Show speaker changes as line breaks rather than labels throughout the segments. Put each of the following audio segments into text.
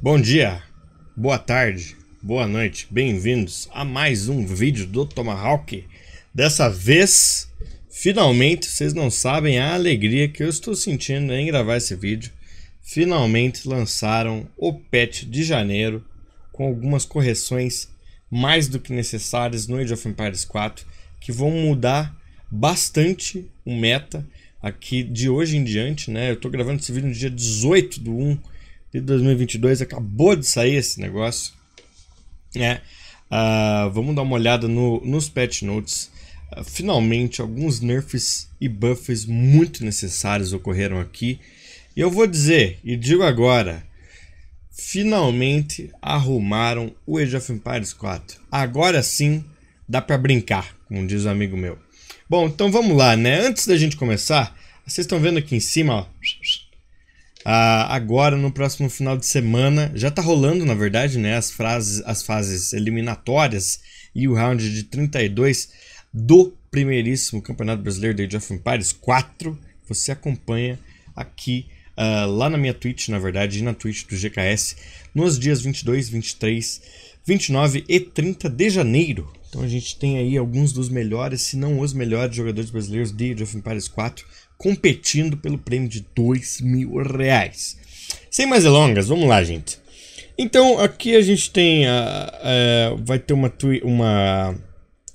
Bom dia, boa tarde, boa noite, bem-vindos a mais um vídeo do Tomahawk. Dessa vez, finalmente, vocês não sabem a alegria que eu estou sentindo em gravar esse vídeo. Finalmente lançaram o patch de janeiro com algumas correções mais do que necessárias no Age of Empires 4 que vão mudar bastante o meta aqui de hoje em diante, né? Eu estou gravando esse vídeo no dia 18 do 1 de 2022. Acabou de sair esse negócio. Né? Uh, vamos dar uma olhada no, nos patch notes. Uh, finalmente, alguns nerfs e buffs muito necessários ocorreram aqui. E eu vou dizer, e digo agora, finalmente arrumaram o Age of Empires 4. Agora sim dá para brincar, como diz um amigo meu. Bom, então vamos lá, né? Antes da gente começar, vocês estão vendo aqui em cima, ó, ah, agora no próximo final de semana. Já está rolando, na verdade, né, as, frases, as fases eliminatórias e o round de 32 do primeiríssimo Campeonato Brasileiro de Age of Empires 4. Você acompanha aqui uh, lá na minha Twitch, na verdade, e na Twitch do GKS, nos dias 22, 23, 29 e 30 de janeiro. Então a gente tem aí alguns dos melhores, se não os melhores jogadores brasileiros de Age of Empires 4 competindo pelo prêmio de dois mil reais. Sem mais delongas, vamos lá, gente. Então aqui a gente tem a, ah, a eh, vai ter uma uma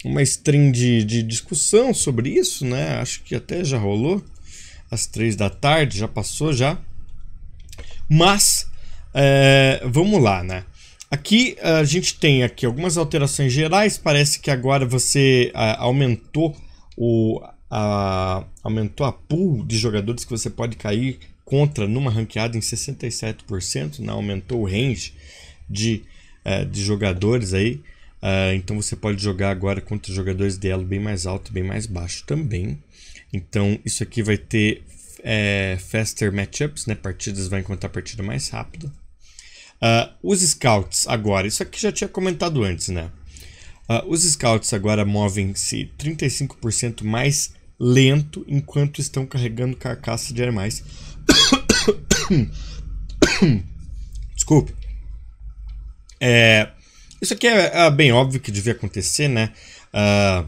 uma stream de, de discussão sobre isso, né? Acho que até já rolou às três da tarde, já passou já. Mas é, vamos lá, né? Aqui a gente tem aqui algumas alterações gerais. Parece que agora você a, ah, aumentou o, a, aumentou a pool de jogadores que você pode cair contra numa ranqueada em 67%, né? aumentou o range de, é, de jogadores aí. Uh, então você pode jogar agora contra jogadores de elo bem mais alto e bem mais baixo também. Então isso aqui vai ter é, faster matchups, né? Partidas vai encontrar partida mais rápida. Uh, os scouts agora, isso aqui já tinha comentado antes, né? Uh, os scouts agora movem-se 35% mais lento enquanto estão carregando carcaças de animais. Desculpe. É, isso aqui é, é, bem óbvio que devia acontecer, né? Uh,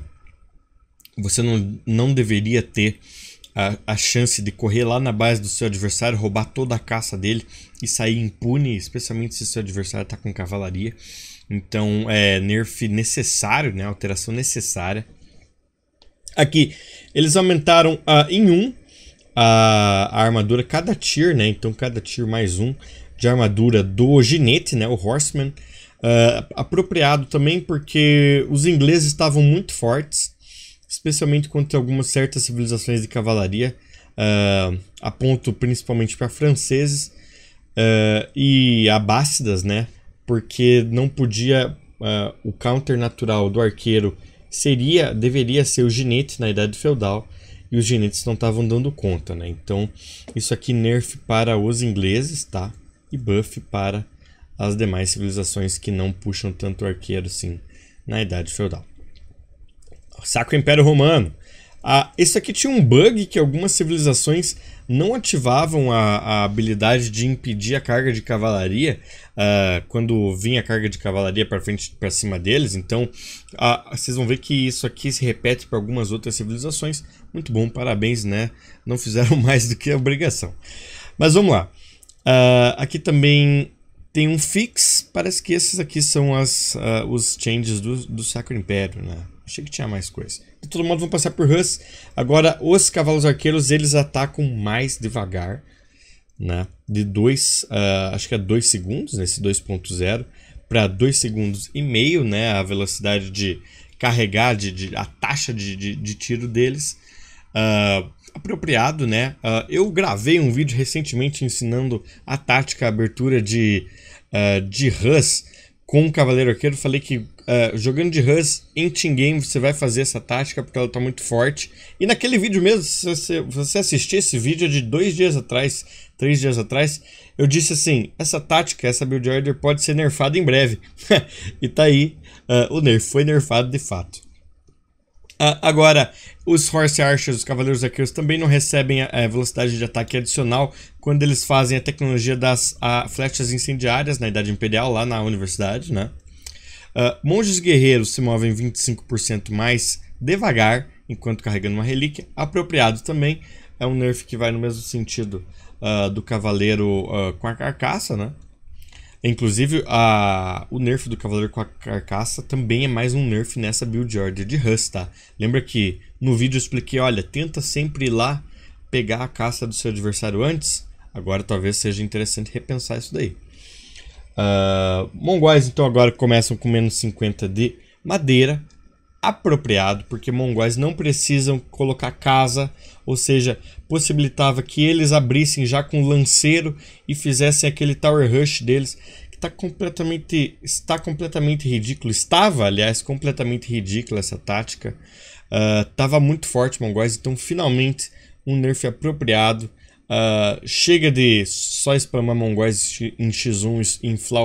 você não, não deveria ter a, a, chance de correr lá na base do seu adversário, roubar toda a caça dele e sair impune, especialmente se seu adversário está com cavalaria. Então é nerf necessário, né? Alteração necessária. Aqui, eles aumentaram uh, em 1 um, a, a, armadura, cada tier, né? Então, cada tier mais um de armadura do ginete, né? O Horseman. Uh, apropriado também porque os ingleses estavam muito fortes, especialmente contra algumas certas civilizações de cavalaria, uh, ah, aponto principalmente para franceses uh, e abássidas, né? Porque não podia o counter natural do arqueiro seria, deveria ser o ginete na idade feudal e os ginetes não estavam dando conta, né? Então, isso aqui nerf para os ingleses, tá? E buff para as demais civilizações que não puxam tanto arqueiro assim na idade feudal. Sacro Império Romano ah, esse aqui tinha um bug que algumas civilizações não ativavam a, a habilidade de impedir a carga de cavalaria uh, quando vinha a carga de cavalaria para frente para cima deles. Então, uh, vocês vão ver que isso aqui se repete para algumas outras civilizações. Muito bom, parabéns, né? Não fizeram mais do que a obrigação. Mas vamos lá. Uh, aqui também tem um fix. Parece que esses aqui são as, os changes do, do Sacro Império, né? Achei que tinha mais coisa. De todo modo, vão passar por Hus. Agora, os cavalos arqueiros, eles atacam mais devagar, né? De 2, uh, ah, acho que é 2 segundos, nesse 2.0, para 2 segundos e meio, né? A velocidade de carregar, de, de a taxa de, de, de tiro deles. Uh, apropriado, né? Uh, eu gravei um vídeo recentemente ensinando a tática a abertura de, de Hus com o Cavaleiro Arqueiro, falei que uh, jogando de Hus em team game você vai fazer essa tática porque ela tá muito forte. E naquele vídeo mesmo, se você, você assistir esse vídeo é de dois dias atrás, três dias atrás, eu disse assim: essa tática, essa build order pode ser nerfada em breve. e tá aí, uh, o nerf foi nerfado de fato. Uh, agora, os Horse Archers, os Cavaleiros Arqueiros, também não recebem a, a, velocidade de ataque adicional quando eles fazem a tecnologia das a, flechas incendiárias na Idade Imperial, lá na universidade, né? Uh, monges guerreiros se movem 25% mais devagar enquanto carregando uma relíquia. Apropriado também é um nerf que vai no mesmo sentido uh, do cavaleiro com a carcaça, né? Inclusive, a, o nerf do Cavaleiro com a Carcaça também é mais um nerf nessa build order de Rust, tá? Lembra que no vídeo eu expliquei, olha, tenta sempre ir lá pegar a caça do seu adversário antes? Agora talvez seja interessante repensar isso daí. Uh, ah, mongóis então agora começam com menos 50 de madeira apropriado, porque mongóis não precisam colocar casa, ou seja, possibilitava que eles abrissem já com lanceiro e fizessem aquele tower rush deles, que tá completamente, está completamente ridículo, estava, aliás, completamente ridícula essa tática, estava ah, uh, muito forte mongóis, então finalmente um nerf apropriado Uh, chega de só spamar mongóis em X1 em inflar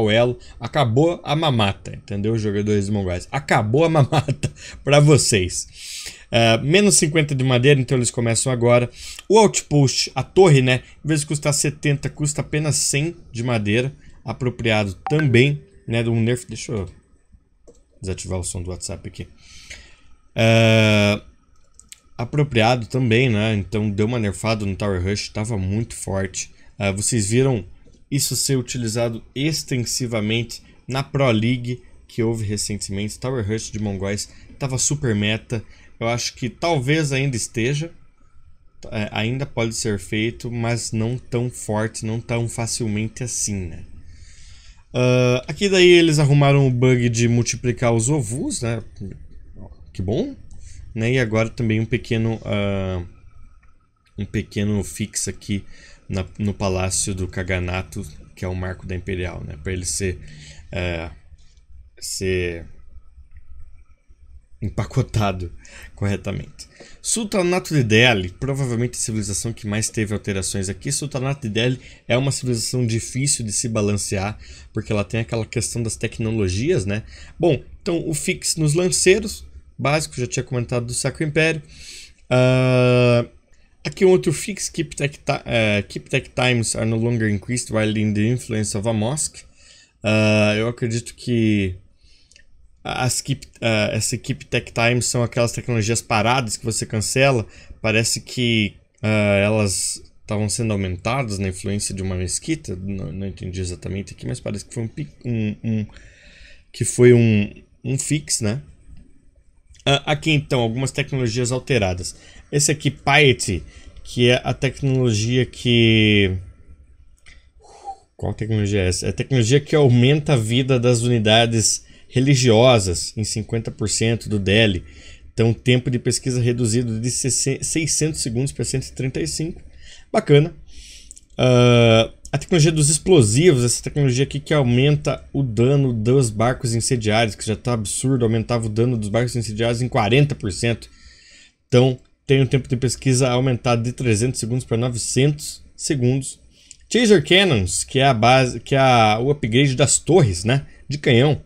Acabou a mamata, entendeu, jogadores mongóis? Acabou a mamata para vocês. Uh, menos 50 de madeira, então eles começam agora. O outpost, a torre, né? Em vez de custar 70, custa apenas 100 de madeira. Apropriado também, né? Um nerf. Deixa eu desativar o som do WhatsApp aqui. Uh, apropriado também, né? Então deu uma nerfada no Tower Rush, estava muito forte. Uh, vocês viram isso ser utilizado extensivamente na Pro League que houve recentemente. Tower Rush de Mongóis estava super meta. Eu acho que talvez ainda esteja. É, ainda pode ser feito, mas não tão forte, não tão facilmente assim, né? Uh, aqui daí eles arrumaram o bug de multiplicar os ovos, né? Que bom. Né? E agora também um pequeno, uh, um pequeno fix aqui na, no Palácio do Kaganato, que é o marco da Imperial, né? para ele ser, uh, ser empacotado corretamente. Sultanato de Delhi, provavelmente a civilização que mais teve alterações aqui. Sultanato de Delhi é uma civilização difícil de se balancear, porque ela tem aquela questão das tecnologias, né? Bom, então o fix nos lanceiros, básico, já tinha comentado do Sacro Império. Uh, aqui um outro fix, keep tech, uh, keep tech times are no longer increased while in the influence of a mosque. Uh, eu acredito que as keep, uh, essa keep tech times são aquelas tecnologias paradas que você cancela. Parece que eh, elas estavam sendo aumentadas na influência de uma mesquita. Não, não, entendi exatamente aqui, mas parece que foi um, um, um que foi um, um fix, né? Ah, aqui então algumas tecnologias alteradas. Esse aqui, Piety, que é a tecnologia que. Qual tecnologia é essa? É a tecnologia que aumenta a vida das unidades religiosas em 50% do DELI. Então, tempo de pesquisa reduzido de 600 segundos para 135. Bacana. Uh, a tecnologia dos explosivos, essa tecnologia aqui que aumenta o dano dos barcos incendiários, que já está absurdo, aumentava o dano dos barcos incendiários em 40%. Então, tem um tempo de pesquisa aumentado de 300 segundos para 900 segundos. Chaser Cannons, que é a base, que é a, o upgrade das torres, né, de canhão,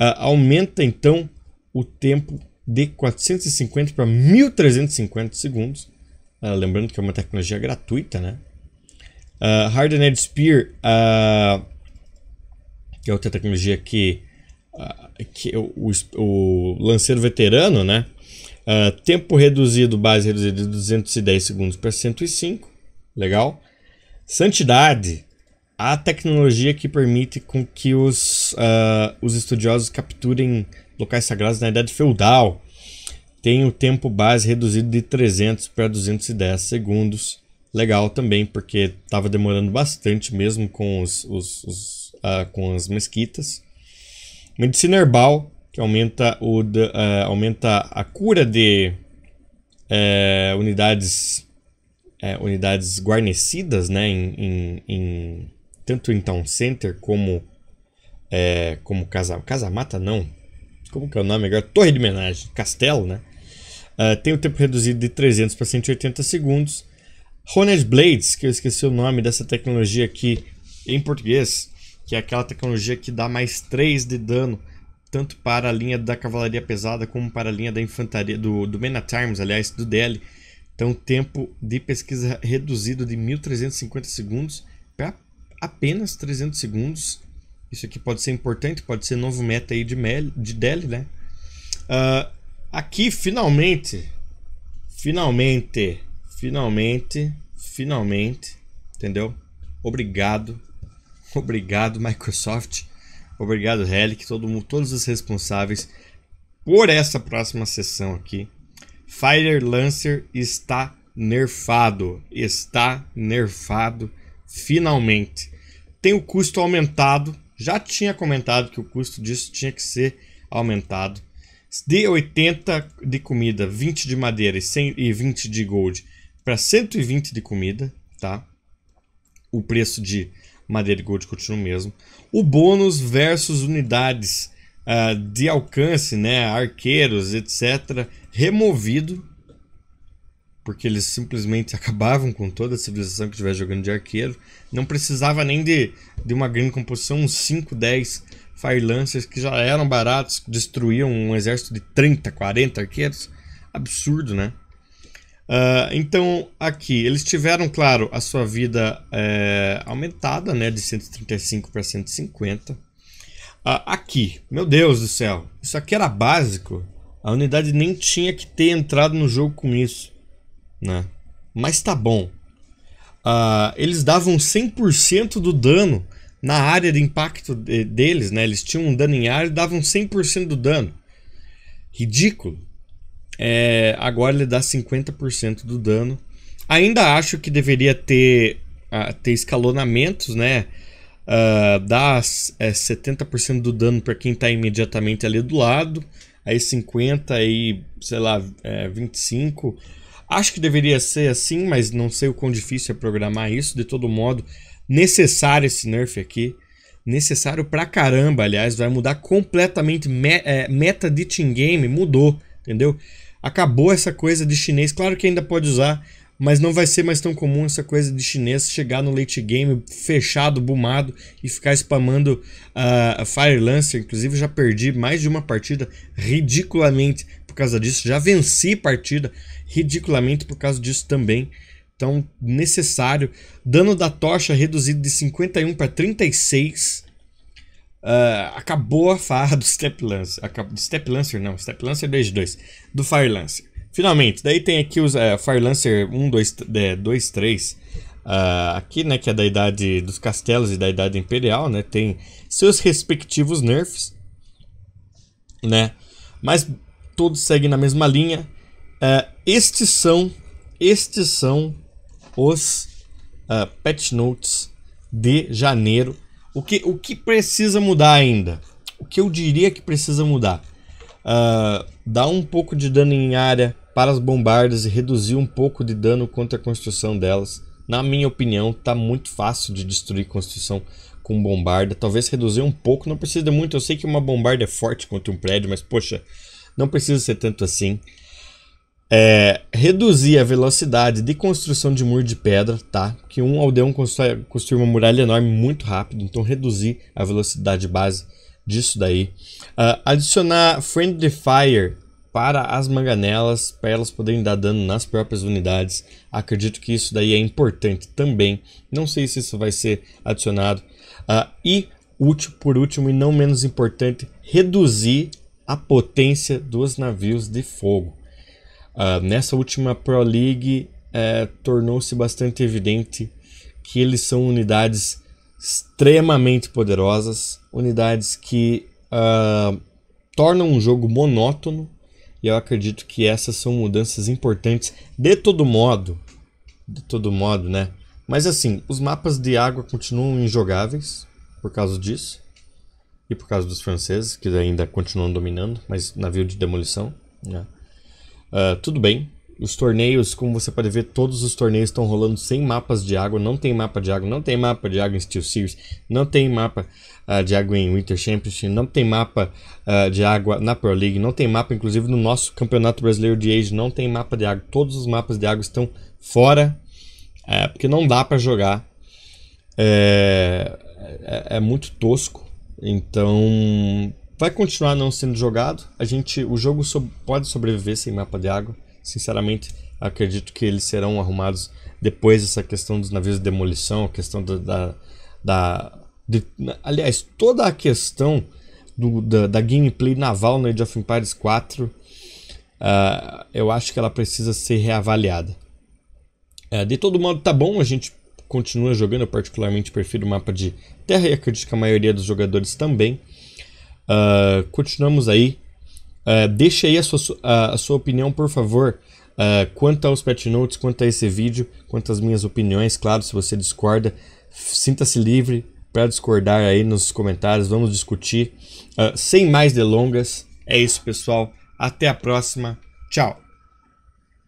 uh, aumenta então o tempo de 450 para 1350 segundos. Uh, lembrando que é uma tecnologia gratuita, né? Uh, ah, Hardened Spear, uh, que é outra tecnologia que, uh, que o, o, lanceiro veterano, né? Uh, tempo reduzido, base reduzida de 210 segundos para 105. Legal. Santidade, a tecnologia que permite com que os, uh, os estudiosos capturem locais sagrados na Idade Feudal. Tem o tempo base reduzido de 300 para 210 segundos legal também, porque estava demorando bastante mesmo com, os, os, os uh, com as mesquitas. Medicina herbal, que aumenta, o, uh, aumenta a cura de uh, unidades, eh, unidades guarnecidas, né, em, em, em, tanto em então Town Center como, eh, como casa, mata não. Como que é o nome agora? Torre de Homenagem, Castelo, né? Ah, tem o tempo reduzido de 300 para 180 segundos Honed Blades, que eu esqueci o nome dessa tecnologia aqui em português, que é aquela tecnologia que dá mais 3 de dano, tanto para a linha da cavalaria pesada como para a linha da infantaria, do, do Men at Arms, aliás, do DL. Então, tempo de pesquisa reduzido de 1350 segundos para apenas 300 segundos. Isso aqui pode ser importante, pode ser novo meta aí de, Mel, de Deli, né? Uh, aqui, finalmente, finalmente, Finalmente, finalmente, entendeu? Obrigado. Obrigado, Microsoft. Obrigado, Relic, todo mundo, todos os responsáveis por essa próxima sessão aqui. Fire Lancer está nerfado, está nerfado finalmente. Tem o custo aumentado, já tinha comentado que o custo disso tinha que ser aumentado. De 80 de comida, 20 de madeira e, 100, e 20 de gold para 120 de comida, tá? O preço de madeira e gold continua o mesmo. O bônus versus unidades uh, de alcance, né? Arqueiros, etc. Removido. Porque eles simplesmente acabavam com toda a civilização que estivesse jogando de arqueiro. Não precisava nem de, de uma grande composição, uns 5, 10 Fire Lancers que já eram baratos, destruíam um exército de 30, 40 arqueiros. Absurdo, né? Ah, então, aqui, eles tiveram, claro, a sua vida é, aumentada, né? De 135 para 150. Uh, aqui, meu Deus do céu, isso aqui era básico. A unidade nem tinha que ter entrado no jogo com isso, né? Mas tá bom. Uh, eles davam 100% do dano na área de impacto de, deles, né? Eles tinham um dano em área e davam 100% do dano. Ridículo. É, agora ele dá 50% do dano. Ainda acho que deveria ter, ah, ter escalonamentos, né? Uh, dá é, 70% do dano para quem está imediatamente ali do lado. Aí 50, aí, sei lá, é, 25. Acho que deveria ser assim, mas não sei o quão difícil é programar isso. De todo modo, necessário esse nerf aqui. Necessário pra caramba, aliás. Vai mudar completamente. Me é, meta de team game mudou, entendeu? acabou essa coisa de chinês. Claro que ainda pode usar, mas não vai ser mais tão comum essa coisa de chinês chegar no late game fechado, bumado e ficar spamando uh, ah, a Fire Lancer. Inclusive, já perdi mais de uma partida ridiculamente por causa disso. Já venci partida ridiculamente por causa disso também. Então, necessário. Dano da tocha reduzido de 51 para 36. Uh, acabou a farra do Step Lancer. do Step Lancer não, Step Lancer 2-2. Do Fire Lancer. Finalmente, daí tem aqui os uh, Fire Lancer 1, 2, 2 3. Uh, aqui, né, que é da idade dos castelos e da idade imperial, né? Tem seus respectivos nerfs, né? Mas todos seguem na mesma linha. Uh, estes são, estes são os ah, patch notes de janeiro o que, o que precisa mudar ainda? O que eu diria que precisa mudar? Uh, dar um pouco de dano em área para as bombardas e reduzir um pouco de dano contra a construção delas. Na minha opinião, está muito fácil de destruir construção com bombarda. Talvez reduzir um pouco, não precisa muito. Eu sei que uma bombarda é forte contra um prédio, mas poxa, não precisa ser tanto assim. É, reduzir a velocidade de construção de muro de pedra, tá? Que um aldeão constrói, construir uma muralha enorme muito rápido, então reduzir a velocidade base disso daí. Uh, adicionar Friendly Fire para as manganelas, para elas poderem dar dano nas próprias unidades. Acredito que isso daí é importante também. Não sei se isso vai ser adicionado. Uh, e, útil por último e não menos importante, reduzir a potência dos navios de fogo. Uh, nessa última Pro League, é, tornou-se bastante evidente que eles são unidades extremamente poderosas, unidades que uh, tornam um jogo monótono, e eu acredito que essas são mudanças importantes. De todo modo, de todo modo, né? Mas assim, os mapas de água continuam injogáveis por causa disso, e por causa dos franceses, que ainda continuam dominando, mas navio de demolição, né? Uh, tudo bem. Os torneios, como você pode ver, todos os torneios estão rolando sem mapas de água. Não tem mapa de água, não tem mapa de água em Steel Series, não tem mapa uh, de água em Winter Championship, não tem mapa uh, de água na Pro League, não tem mapa, inclusive no nosso Campeonato Brasileiro de Age, não tem mapa de água. Todos os mapas de água estão fora, é, porque não dá para jogar. É, é, é muito tosco. Então, vai continuar não sendo jogado. A gente, o jogo so pode sobreviver sem mapa de água. Sinceramente, acredito que eles serão arrumados depois dessa questão dos navios de demolição, a questão da, da, da de, aliás, toda a questão do, da, da, gameplay naval no Age of Empires 4, uh, ah, eu acho que ela precisa ser reavaliada. Uh, de todo modo, tá bom, a gente continua jogando, eu particularmente prefiro o mapa de terra e acredito que a maioria dos jogadores também. Ah, continuamos aí. Uh, ah, deixe aí a sua, a, a sua opinião, por favor, uh, quanto aos pet notes, quanto a esse vídeo, quanto às minhas opiniões. Claro, se você discorda, sinta-se livre para discordar aí nos comentários. Vamos discutir. Uh, sem mais delongas, é isso, pessoal. Até a próxima. Tchau.